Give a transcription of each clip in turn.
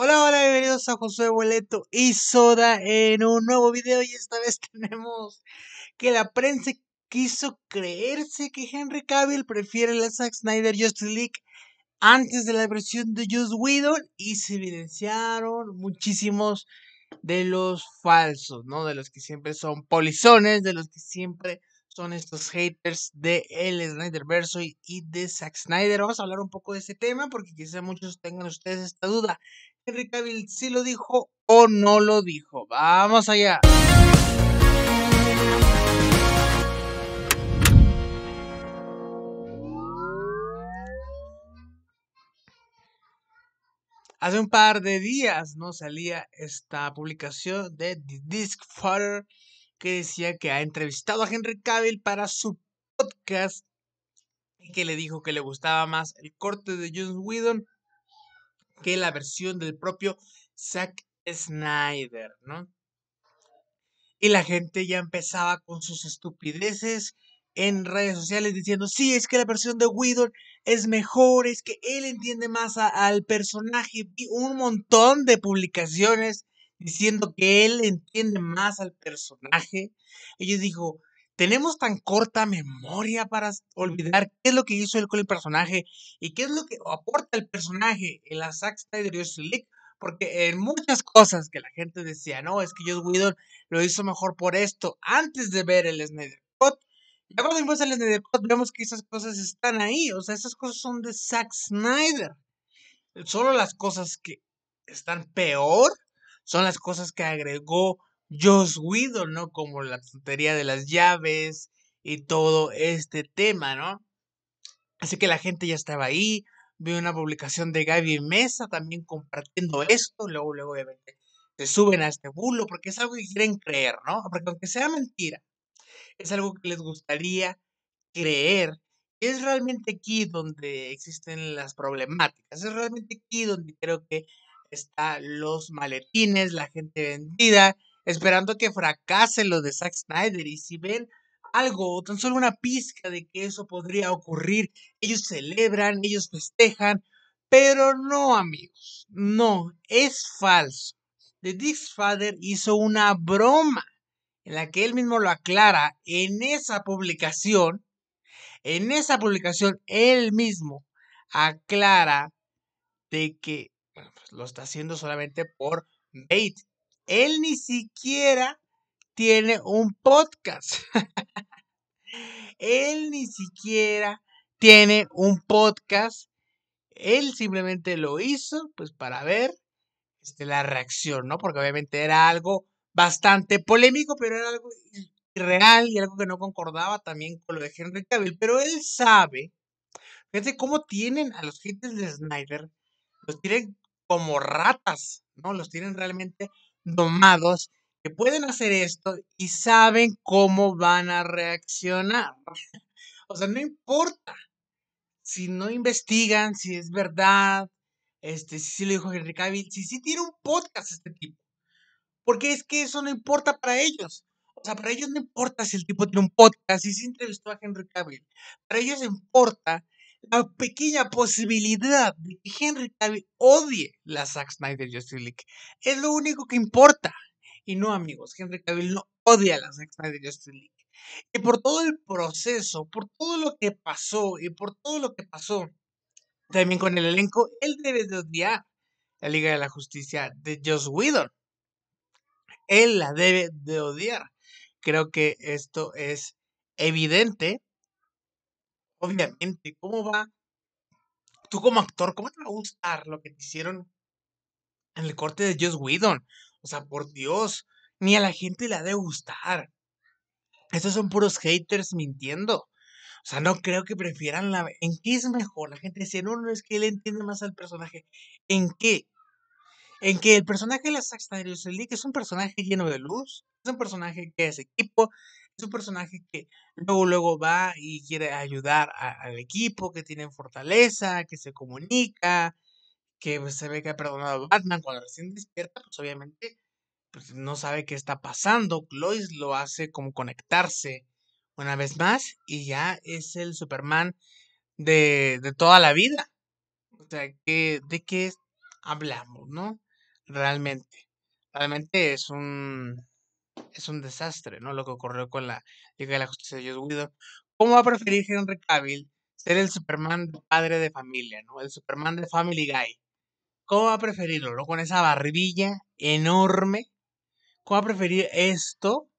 Hola, hola, bienvenidos a Josué Boleto y Soda en un nuevo video y esta vez tenemos que la prensa quiso creerse que Henry Cavill prefiere la Zack Snyder Justice League antes de la versión de Just Widow. y se evidenciaron muchísimos de los falsos, ¿no? De los que siempre son polizones, de los que siempre son estos haters de el Snyder Verso y, de Zack Snyder. Vamos a hablar un poco de ese tema porque quizá muchos tengan ustedes esta duda. Henry Cavill sí lo dijo o no lo dijo. Vamos allá. Hace un par de días no salía esta publicación de The Disc Fire. que decía que ha entrevistado a Henry Cavill para su podcast y que le dijo que le gustaba más el corte de John Whedon que la versión del propio Zack Snyder, ¿no? Y la gente ya empezaba con sus estupideces en redes sociales diciendo, sí, es que la versión de Widow es mejor, es que él entiende más al personaje. Vi un montón de publicaciones diciendo que él entiende más al personaje. Y dijo tenemos tan corta memoria para olvidar qué es lo que hizo él con el personaje y qué es lo que aporta el personaje en la Zack Snyder y porque en muchas cosas que la gente decía, no, es que Joss Widow lo hizo mejor por esto, antes de ver el Snyder Cut, ya cuando vemos el Snyder Cut vemos que esas cosas están ahí, o sea, esas cosas son de Zack Snyder. Solo las cosas que están peor son las cosas que agregó Joss guido ¿no? Como la tontería de las llaves y todo este tema, ¿no? Así que la gente ya estaba ahí. Vi una publicación de Gaby Mesa también compartiendo esto. Luego, luego, obviamente, se suben a este bulo porque es algo que quieren creer, ¿no? Porque aunque sea mentira, es algo que les gustaría creer. Es realmente aquí donde existen las problemáticas. Es realmente aquí donde creo que están los maletines, la gente vendida, esperando que fracase lo de Zack Snyder. Y si ven algo o tan solo una pizca de que eso podría ocurrir, ellos celebran, ellos festejan, pero no amigos, no, es falso. The Dick's Father hizo una broma en la que él mismo lo aclara en esa publicación. En esa publicación él mismo aclara de que pues, lo está haciendo solamente por bait, él ni siquiera tiene un podcast. él ni siquiera tiene un podcast. Él simplemente lo hizo, pues, para ver este, la reacción, ¿no? Porque obviamente era algo bastante polémico, pero era algo irreal y algo que no concordaba también con lo de Henry Cavill. Pero él sabe, fíjense cómo tienen a los gentes de Snyder, los tienen como ratas, ¿no? Los tienen realmente domados que pueden hacer esto y saben cómo van a reaccionar. O sea, no importa si no investigan, si es verdad, este, si sí lo dijo Henry Cavill, si sí tiene un podcast este tipo. Porque es que eso no importa para ellos. O sea, para ellos no importa si el tipo tiene un podcast, si se entrevistó a Henry Cavill. Para ellos importa la pequeña posibilidad de que Henry Cavill odie la Zack Snyder Justice League. Es lo único que importa. Y no, amigos, Henry Cavill no odia la Zack Snyder Justice League. Y por todo el proceso, por todo lo que pasó y por todo lo que pasó también con el elenco, él debe de odiar la Liga de la Justicia de Joss Whedon. Él la debe de odiar. Creo que esto es evidente obviamente, ¿cómo va? Tú como actor, ¿cómo te va a gustar lo que te hicieron en el corte de Joss Whedon? O sea, por Dios, ni a la gente le ha de gustar. Estos son puros haters mintiendo. O sea, no creo que prefieran la... ¿En qué es mejor? La gente dice, no, no, es que él entiende más al personaje. ¿En qué? En que el personaje de la Zack Snyder es un personaje lleno de luz, es un personaje que es equipo, es un personaje que luego, luego va y quiere ayudar al equipo, que tiene fortaleza, que se comunica, que pues, se ve que ha perdonado a Batman cuando recién despierta, pues obviamente pues, no sabe qué está pasando. Clois lo hace como conectarse una vez más y ya es el Superman de, toda la vida. O sea, ¿de qué hablamos, no? Realmente. Realmente es un es un desastre, ¿no? Lo que ocurrió con la Liga de la Justicia de ¿Cómo va a preferir Henry Cavill ser el Superman padre de familia, ¿no? El Superman de Family Guy. ¿Cómo va a preferirlo, ¿no? Con esa barbilla enorme. ¿Cómo va a preferir esto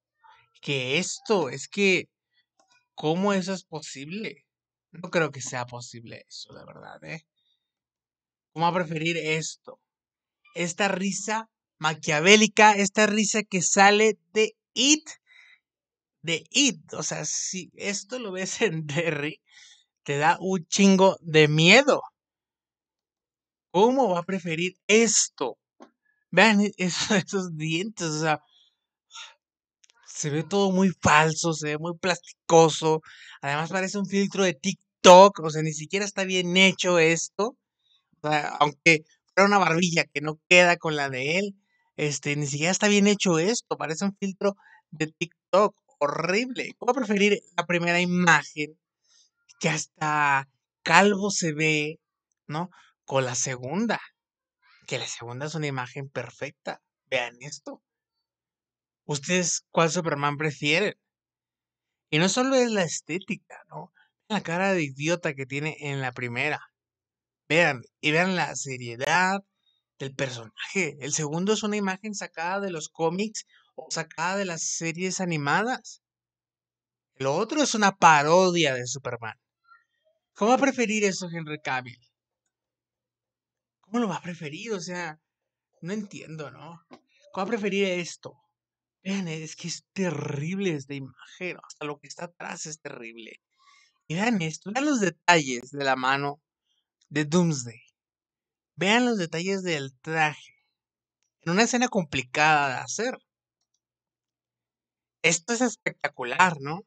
que esto? Es que, ¿cómo eso es posible? No creo que sea posible eso, de verdad, ¿eh? ¿Cómo va a preferir esto? Esta risa maquiavélica, esta risa que sale de It, de It, o sea, si esto lo ves en Derry, te da un chingo de miedo. ¿Cómo va a preferir esto? Vean e-, esos, dientes, o sea, se ve todo muy falso, se ve muy plasticoso, además parece un filtro de TikTok, o sea, ni siquiera está bien hecho esto, o sea, aunque fuera una barbilla que no queda con la de él, este, ni siquiera está bien hecho esto, parece un filtro de TikTok horrible. ¿Cómo preferir la primera imagen que hasta calvo se ve, ¿no? Con la segunda, que la segunda es una imagen perfecta. Vean esto. ¿Ustedes cuál Superman prefieren? Y no solo es la estética, ¿no? La cara de idiota que tiene en la primera. Vean, y vean la seriedad, del personaje. El segundo es una imagen sacada de los cómics o sacada de las series animadas. El otro es una parodia de Superman. ¿Cómo va a preferir eso Henry Cavill? ¿Cómo lo va a preferir? O sea, no entiendo, ¿no? ¿Cómo va a preferir esto? Vean, es que es terrible esta imagen. Hasta lo que está atrás es terrible. Y vean esto, vean los detalles de la mano de Doomsday. Vean los detalles del traje. En una escena complicada de hacer. Esto es espectacular, ¿no?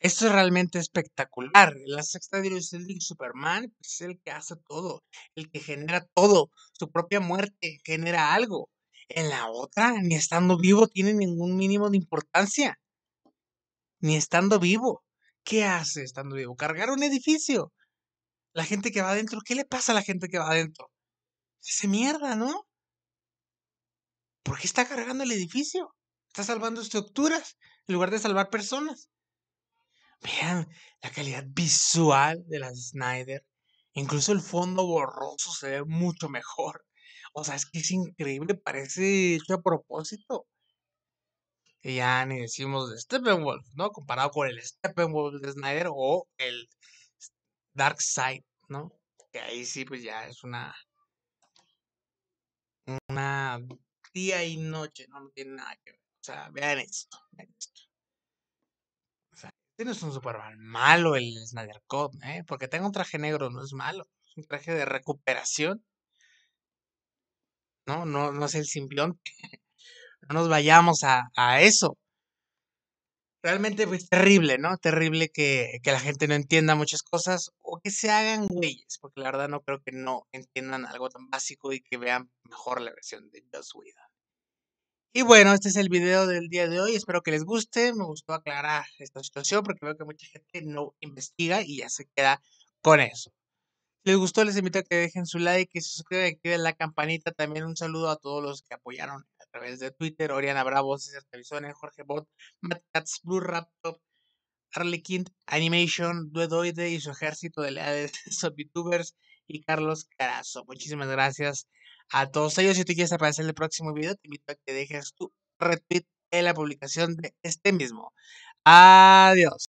Esto es realmente espectacular. La sexta dirección de Superman pues, es el que hace todo, el que genera todo. Su propia muerte genera algo. En la otra, ni estando vivo tiene ningún mínimo de importancia. Ni estando vivo. ¿Qué hace estando vivo? Cargar un edificio. La gente que va adentro, ¿qué le pasa a la gente que va adentro? Ese mierda, ¿no? ¿Por qué está cargando el edificio? Está salvando estructuras en lugar de salvar personas. Vean la calidad visual de la Snyder. Incluso el fondo borroso se ve mucho mejor. O sea, es que es increíble, parece hecho a propósito. Y ya ni decimos de Steppenwolf, ¿no? Comparado con el Steppenwolf de Snyder o el Dark Side, ¿no? Que ahí sí, pues ya es una día y noche, no, tiene nada que ver. O sea, vean esto, vean esto. O sea, este no es un Superman malo el Snyder Code, ¿eh? Porque tenga un traje negro no es malo, es un traje de recuperación. No, no, no es el simplón. no nos vayamos a, eso realmente Es pues, terrible, ¿no? Terrible que, que, la gente no entienda muchas cosas o que se hagan güeyes, porque la verdad no creo que no entiendan algo tan básico y que vean mejor la versión de Just Whedon. Y bueno, este es el video del día de hoy. Espero que les guste. Me gustó aclarar esta situación porque veo que mucha gente no investiga y ya se queda con eso. Si les gustó, les invito a que dejen su like y se suscriban y activen la campanita. También un saludo a todos los que apoyaron a través de Twitter. Oriana Bravo, César Jorge Bot, Matt Katz, Blue Harley Harlequin, Animation, Duedoide y su ejército de leales, youtubers y Carlos Carazo. Muchísimas gracias a todos ellos. Si tú quieres aparecer en el próximo video, te invito a que dejes tu retweet en la publicación de este mismo. Adiós.